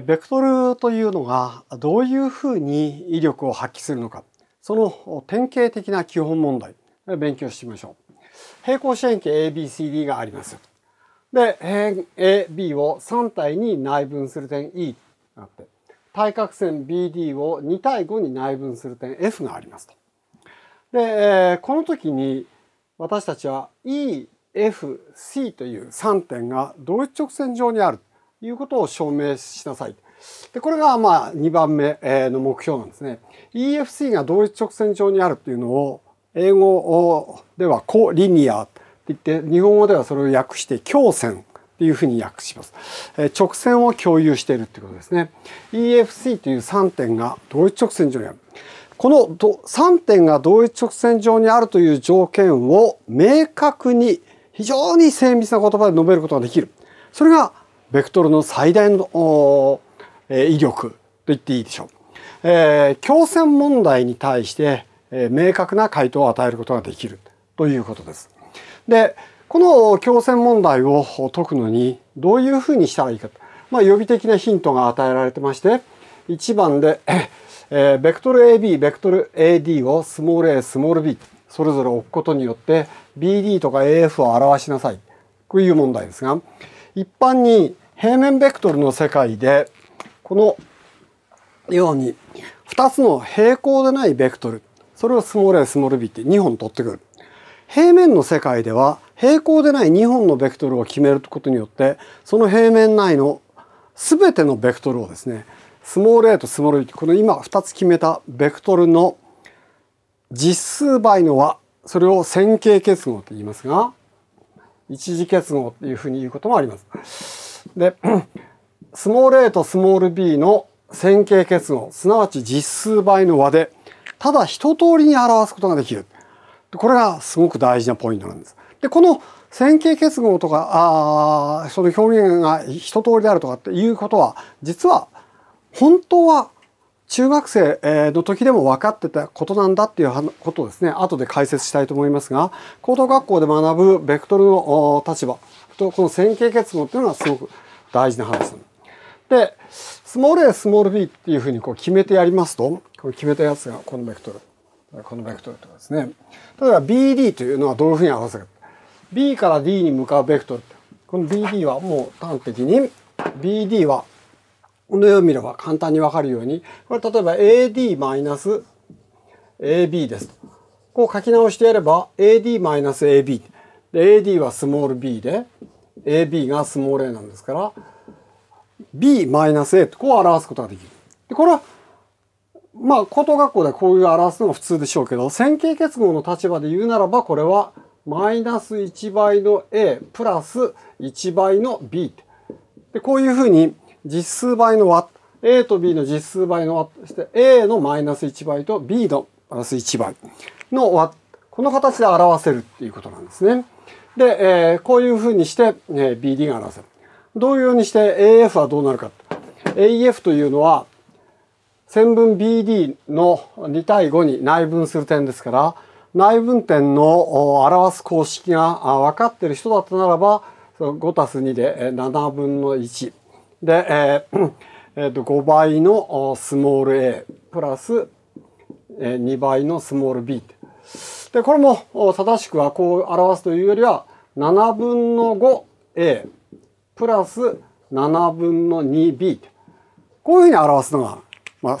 ベクトルというのがどういうふうに威力を発揮するのか、その典型的な基本問題、勉強してみましょう。平行四辺形 ABCD があります。で、辺 AB を3体に内分する点 E があって、対角線 BD を2対5に内分する点 F がありますと。で、この時に私たちは EFC という3点が同一直線上にある。いうことを証明しなさい。で、これがまあ2番目の目標なんですね。EFC が同一直線上にあるというのを英語ではコリニアって言って日本語ではそれを訳して共線っていうふうに訳します。え直線を共有しているっていうことですね。EFC という3点が同一直線上にある。この3点が同一直線上にあるという条件を明確に非常に精密な言葉で述べることができる。それがベクトルの最大の、えー、威力と言っていいでしょう。えー、共線問題に対して、えー、明確な回答を与えることができるということです。で、この共線問題を解くのにどういうふうにしたらいいか。まあ、予備的なヒントが与えられてまして、1番で、えー、ベクトル AB、ベクトル AD をスモール a、スモール b それぞれ置くことによって BD とか AF を表しなさい。こういう問題ですが、一般に平面ベクトルの世界でこのように2つの平行でないベクトルそれをスモール a スモール b って2本取ってくる平面の世界では平行でない2本のベクトルを決めることによってその平面内の全てのベクトルをですねスモール a とスモール b この今2つ決めたベクトルの実数倍の和それを線形結合と言いますが一次結合っていうふうに言うこともあります。で、スモール a とスモール b の線形結合、すなわち実数倍の和で、ただ一通りに表すことができる。これがすごく大事なポイントなんです。で、この線形結合とか、あその表現が一通りであるとかっていうことは、実は本当は中学生の時でも分かってたことなんだっていうことをですね、後で解説したいと思いますが、高等学校で学ぶベクトルの立場、くとこの線形結合っていうのがすごく大事な話なでスモール a スモール b っていうふうにこう決めてやりますとこの決めたやつがこのベクトルこのベクトルとかですね例えば BD というのはどういうふうに表せるか B から D に向かうベクトルこの BD はもう端的に BD はこのよう見れば簡単にわかるように、これ例えば AD マイナス AB ですと。こう書き直してやれば AD マイナス AB。で AD はスモール b で AB がスモール a なんですから b マイナス a とこう表すことができる。でこれはまあ高等学校でこういう表すのが普通でしょうけど線形結合の立場で言うならばこれはマイナス1倍の a プラス1倍の b でこういうふうに実数倍の w a と b の実数倍の w そして a のマイナス1倍と b のプラス1倍の w この形で表せるっていうことなんですね。で、えー、こういうふうにして、えー、BD が表せる。同様にして AF はどうなるか。AF というのは、線分 BD の2対5に内分する点ですから、内分点の表す公式が分かっている人だったならば、5たす2で7分の1。で、え えー、と5倍のスモール a プラス2倍のスモール b で、これも正しくはこう表すというよりは、7分の 5a プラス7分の 2b こういうふうに表すのが、まあ、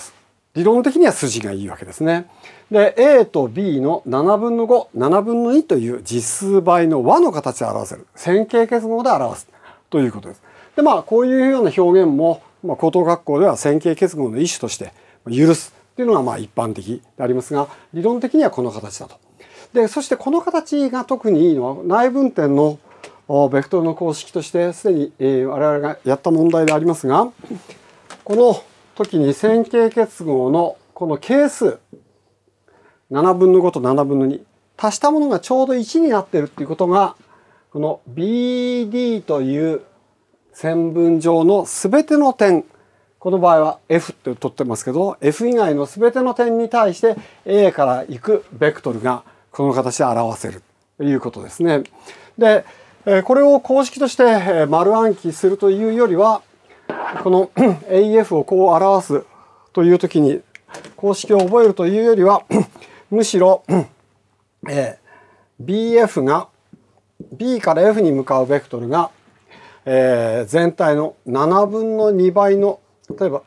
理論的には筋がいいわけですね。で、a と b の7分の5、7分の2という実数倍の和の形で表せる。線形結合で表すということです。で、まあ、こういうような表現も、まあ、高等学校では線形結合の一種として許すっていうのがまあ一般的でありますが、理論的にはこの形だと。で、そしてこの形が特にいいのは内分点のベクトルの公式としてすでに、え我々がやった問題でありますが、この時に線形結合のこの係数、7分の5と7分の2、足したものがちょうど1になってるっていうことが、この BD という線分上の全ての点この場合は F って取ってますけど F 以外の全ての点に対して A から行くベクトルがこの形で表せるということですね。でこれを公式として丸暗記するというよりはこの AF をこう表すという時に公式を覚えるというよりは むしろ、え BF が B から F に向かうベクトルが、え全体の7分の2倍の例えば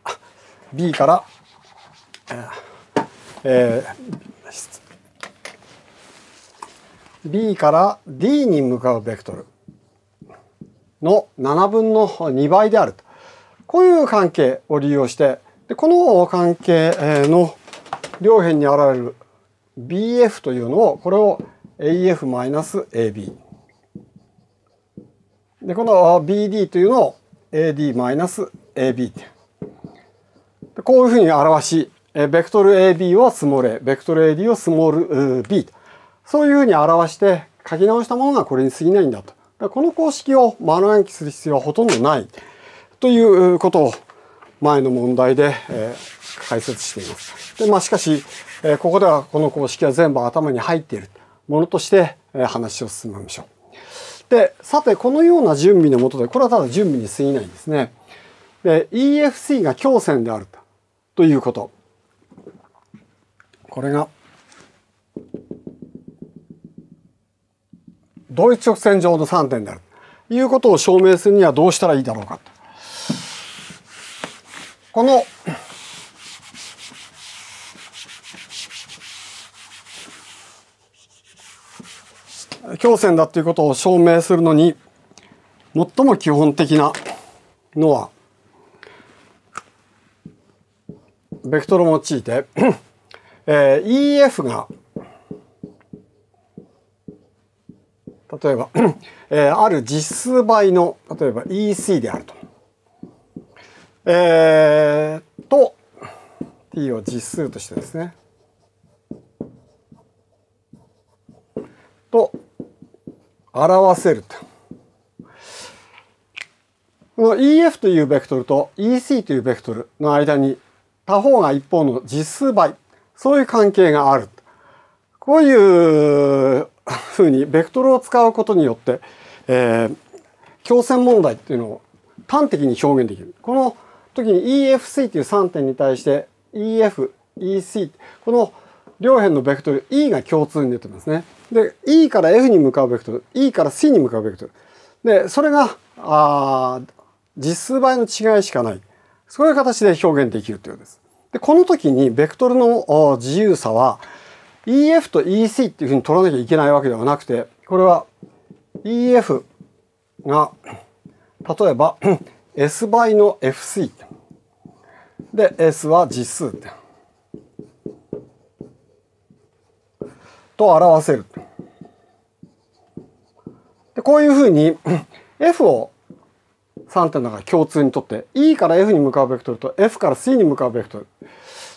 B から、えー、B から D に向かうベクトルの7分の2倍であると。こういう関係を利用して、でこの関係の両辺に現れる BF というのを、これを AF-AB。で、この BD というのを AD-AB ってこういうふうに表し、えベクトル AB をスモール A、ベクトル AD をスモール B と、そういうふうに表して書き直したものがこれに過ぎないんだと。だこの公式を丸暗記する必要はほとんどないということを前の問題で、えー、解説しています。でまあ、しかし、えー、ここではこの公式は全部頭に入っているものとして、えー、話を進めましょう。でさてこのような準備のもとでこれはただ準備に過ぎないんですね。で EFC が強線であると。ということ。これが、同一直線上の3点である。いうことを証明するにはどうしたらいいだろうかと。この、強線だということを証明するのに、最も基本的なのは、ベクトルを用いて、えー、EF が例えば、えー、ある実数倍の例えば EC であると。えー、と t を実数としてですね。と表せると。この EF というベクトルと EC というベクトルの間に他方が一方の実数倍そういう関係があるこういうふうにベクトルを使うことによって、えー、共線問題っていうのを端的に表現できるこの時に EFC という3点に対して EFEC この両辺のベクトル E が共通に出てますね。で E から F に向かうベクトル E から C に向かうベクトルでそれがあ実数倍の違いしかないそういう形で表現できるということです。で、この時にベクトルの自由さは EF と EC っていうふうに取らなきゃいけないわけではなくて、これは EF が例えば S 倍の FC で S は実数と表せる。でこういうふうに F を3点だから共通にとって E から F に向かうベクトルと F から C に向かうベクトル。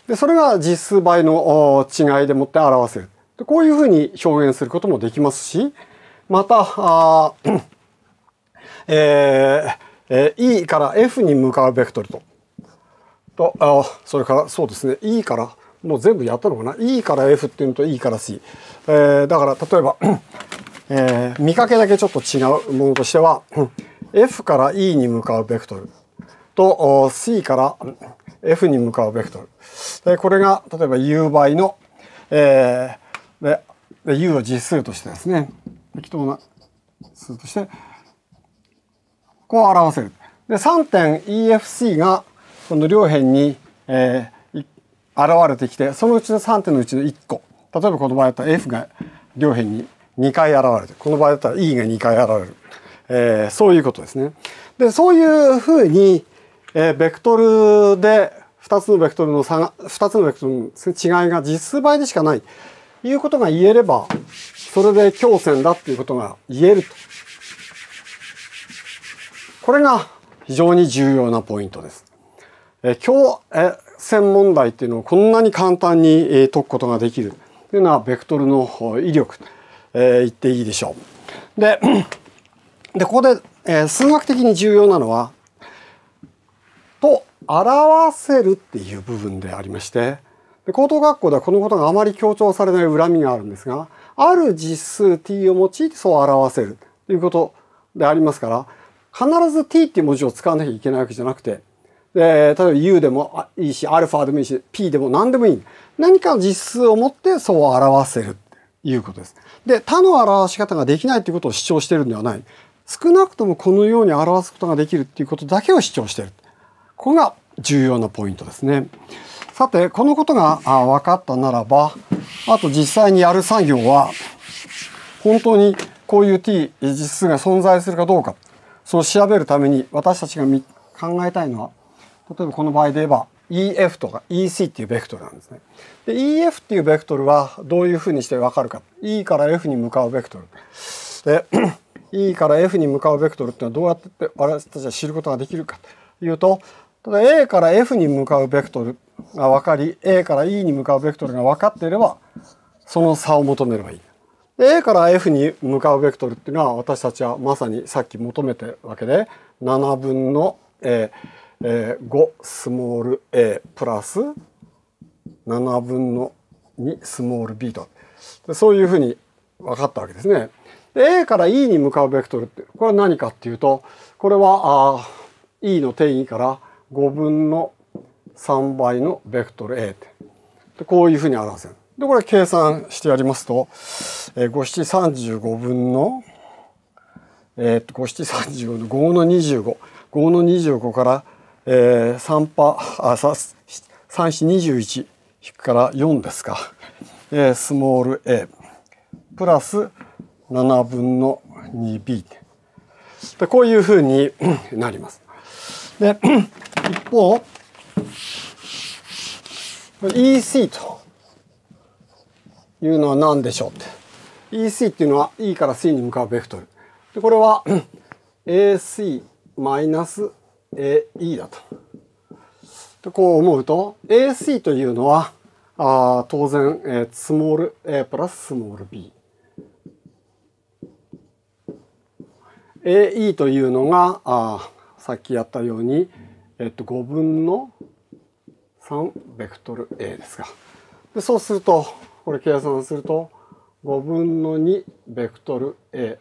で、それが実数倍の違いでもって表せる。でこういうふうに表現することもできますし、また、あえーえー、E から F に向かうベクトルと、とあそれからそうですね、E から、もう全部やったのかな ?E から F っていうのと E から C。えー、だから例えば、えー、見かけだけちょっと違うものとしては、F から E に向かうベクトルと C から F に向かうベクトルでこれが例えば U 倍の、えー、で U を実数としてですね適当な数としてこう表せる。で3点 EFC がこの両辺に、えー、現れてきてそのうちの3点のうちの1個例えばこの場合だったら F が両辺に2回現れてこの場合だったら E が2回現れる。えー、そういうことですね。でそういうふうに、えー、ベクトルで2つのベクトルの差が2つのベクトルの違いが実数倍でしかないいうことが言えればそれで強線だっていうことが言えると。これが非常に重要なポイントです。え強え線問題っていうのをこんなに簡単に、え解くことができるというのはベクトルの威力と、えー、言っていいでしょう。ででここで、えー、数学的に重要なのはと表せるっていう部分でありましてで高等学校ではこのことがあまり強調されない恨みがあるんですがある実数 t を用いてそう表せるということでありますから必ず t っていう文字を使わなきゃいけないわけじゃなくてで例えば u でもいいし α でもいいし p でも何でもいい何かの実数を持ってそう表せるということです。で他の表し方ができないということを主張してるんではない少なくともこのように表すことができるっていうことだけを主張している。ここが重要なポイントですね。さて、このことが分かったならば、あと実際にやる作業は、本当にこういう t 実数が存在するかどうか、そう調べるために私たちが考えたいのは、例えばこの場合で言えば EF とか EC っていうベクトルなんですね。で、EF っていうベクトルはどういうふうにして分かるか。E から F に向かうベクトル。で E から F に向かうベクトルっていうのはどうやって私たちは知ることができるかというと、ただ A から F に向かうベクトルが分かり、A から E に向かうベクトルが分かっていれば、その差を求めればいい。A から F に向かうベクトルっていうのは私たちはまさにさっき求めてるわけで、7分の、えー、5スモール a プラス7分の2スモール b と。そういうふうに分かったわけですね。A から E に向かうベクトルって、これは何かっていうと、これはあ E の定義から5分の3倍のベクトル A って。でこういうふうに表せる。で、これ計算してやりますと、えー、5735分の、えー、っと、5735の5の25。5の25から、えー、3波、あ、3、421引くから4ですか。えー、スモール a プラス7分の 2b でこういうふうに なります。で 一方 EC というのは何でしょうって EC っていうのは E から C に向かうベクトル。でこれは AC マイナス AE だと。でこう思うと AC というのはあ当然、えー、スモール A プラススモール B。AE というのがあさっきやったように、えっと、5分の3ベクトル A ですか。でそうするとこれ計算すると5分の2ベクトル A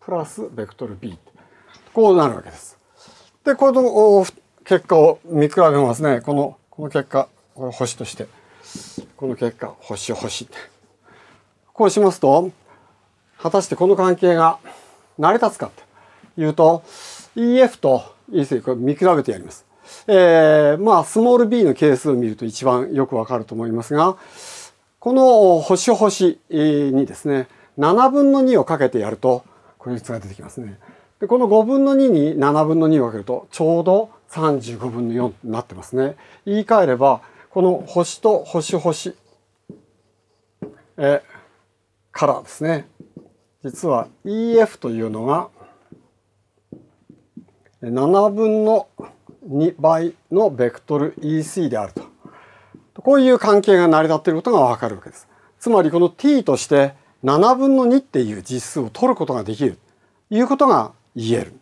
プラスベクトル B こうなるわけです。でこの結果を見比べますねこのこの結果これ星としてこの結果星星ってこうしますと果たしてこの関係が成り立つかっていうと EF と EC こ見比べてやります。えー、まあスモール b の係数を見ると一番よくわかると思いますがこの星星にですね7分の2をかけてやるとこいうが出てきますね。でこの5分の2に7分の2をかけるとちょうど35分の4になってますね。言い換えればこの星と星星えからですね実は EF というのが7分の2倍のベクトル EC であると。こういう関係が成り立っていることがわかるわけです。つまりこの t として7分の2っていう実数を取ることができるということが言える。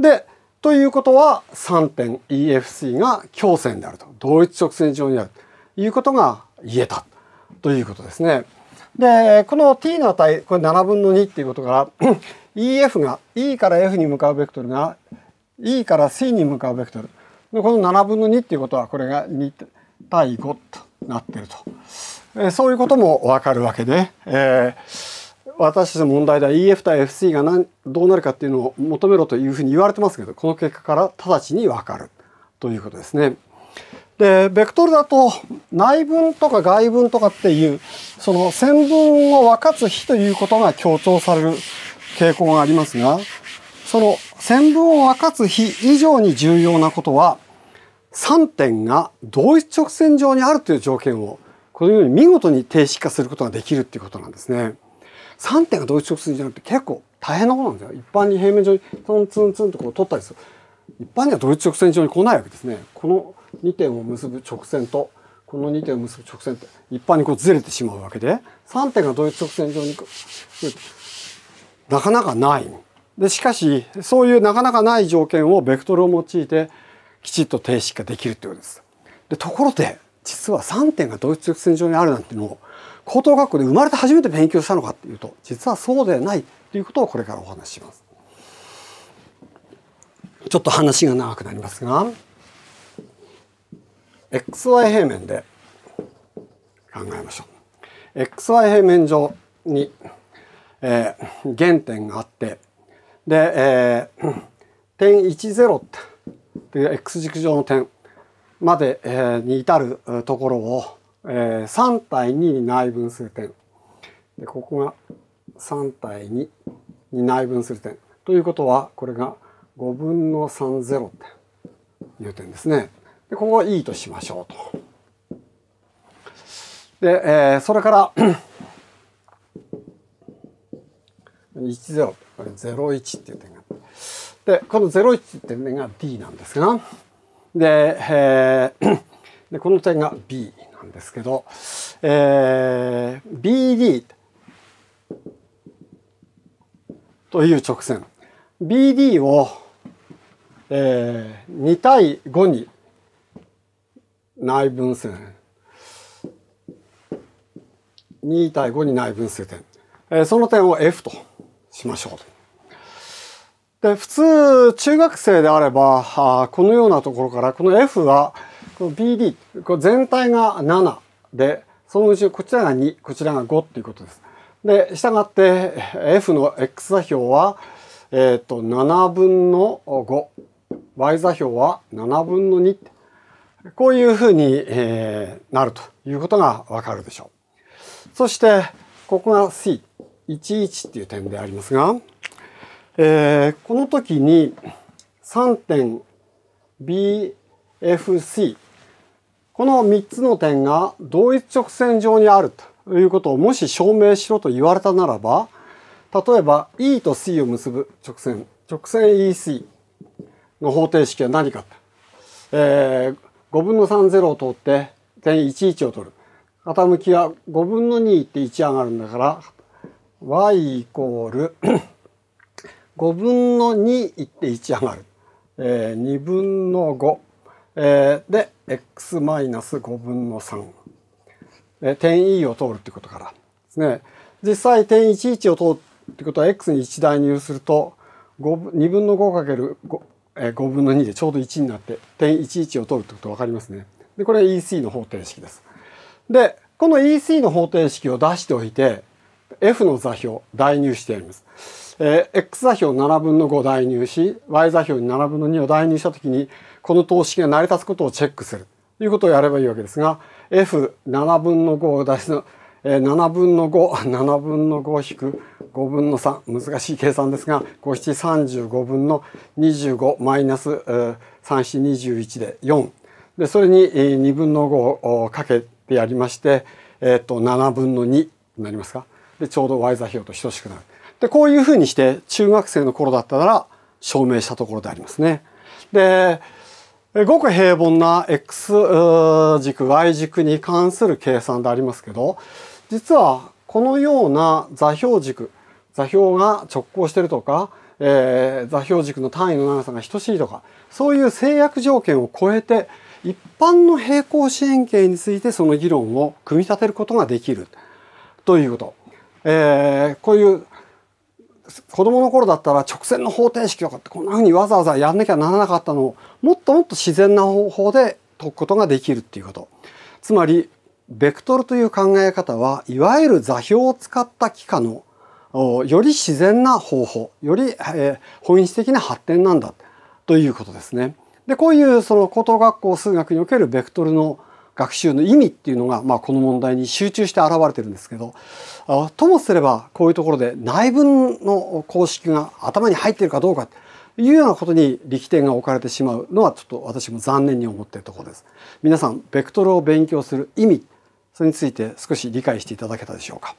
で、ということは3点 EFC が強線であると。同一直線上にあるということが言えたということですね。で、この t の値、これ7分の2っていうことから EF が E から F に向かうベクトルが E から C に向かうベクトル。この7分の2っていうことはこれが2対5となってると、えー、そういうこともわかるわけで、えー、私たちの問題では EF 対 FC が何どうなるかっていうのを求めろというふうに言われてますけどこの結果から直ちにわかるということですね。でベクトルだと内分とか外分とかっていうその線分を分かつ比ということが強調される傾向がありますがその線分を分かつ比以上に重要なことは3点が同一直線上にあるという条件をこのように見事に定式化することができるっていうことなんですね。3点が同一直線じゃなくて結構大変なことなんですよ。一般に平面上にトンツンツンとこう取ったりする。一般には同一直線上に来ないわけですね。この2点を結ぶ直線とこの2点を結ぶ直線って一般にこうずれてしまうわけで3点が同一直線上になかなかない。でしかしそういうなかなかない条件をベクトルを用いてきちっと定式化できるということです。でところで実は3点が同一直線上にあるなんていうのを高等学校で生まれて初めて勉強したのかっていうと実はそうではないということをこれからお話しします。ちょっと話が長くなりますが xy 平面で考えましょう。xy 平面上に、えー、原点があってで、えー、点10ていう x 軸上の点まで、えー、に至るところを、えー、3対2に内分する点でここが3対2に内分する点ということはこれが5分の3ゼロていう点ですね。でここは E としましょうと。で、えー、それから10 これ01っていう点があって。で、この01っていう点が D なんですが、で、えー、でこの点が B なんですけど、えー、BD という直線。BD を、えー、2対5に内分線。2対5に内分数点、えー、その点を F としましょうと。で、普通、中学生であれば、あこのようなところから、この F が、この BD、こ全体が7で、そのうちこちらが2、こちらが5っていうことです。で、従って F の X 座標は、えっ、ー、と、7分の5。Y 座標は7分の2。こういうふうに、えー、なるということがわかるでしょう。そして、ここが C、11っていう点でありますが、えー、この時に3点 BFC この3つの点が同一直線上にあるということをもし証明しろと言われたならば例えば E と C を結ぶ直線直線 EC の方程式は何か、えー、5分の3ゼロを通って点11を取る傾きは5分の2って1上がるんだから y イコール5分の2いって1上がる、えー、2分の5、えー、で x マイナス5分の3、えー、点 E を通るってことからですね実際点11を通るってことは x に1代入すると分2分の 5×5 えー、5分の2でちょうど1になって点11を通るってこと分かりますね。でこれ EC の方程式です。でこの EC の方程式を出しておいて F の座標代入してやります。えー、x 座標を7分の5を代入し y 座標に7分の2を代入した時にこの等式が成り立つことをチェックするということをやればいいわけですが f7 分の5を出すえー、7分の57分の5引く5分の3難しい計算ですが5735分の25マイナス、えー、3721で4でそれに2分の5をかけてやりまして、えー、と7分の2になりますかでちょうど y 座標と等しくなる。で、こういうふうにして中学生の頃だったら証明したところでありますね。で、ごく平凡な X 軸、Y 軸に関する計算でありますけど、実はこのような座標軸、座標が直行してるとか、えー、座標軸の単位の長さが等しいとか、そういう制約条件を超えて、一般の平行四辺形についてその議論を組み立てることができるということ。えー、こういう子供の頃だったら直線の方程式とかってこんなふうにわざわざやんなきゃならなかったのをもっともっと自然な方法で解くことができるっていうこと。つまりベクトルという考え方はいわゆる座標を使った幾何のより自然な方法より、え本質的な発展なんだということですね。でこういうその高等学校数学におけるベクトルの学習の意味っていうのが、まあ、この問題に集中して現れてるんですけどともすればこういうところで内分の公式が頭に入っているかどうかというようなことに力点が置かれてしまうのはちょっと私も残念に思っているところです。皆さんベクトルを勉強する意味それについて少し理解していただけたでしょうか。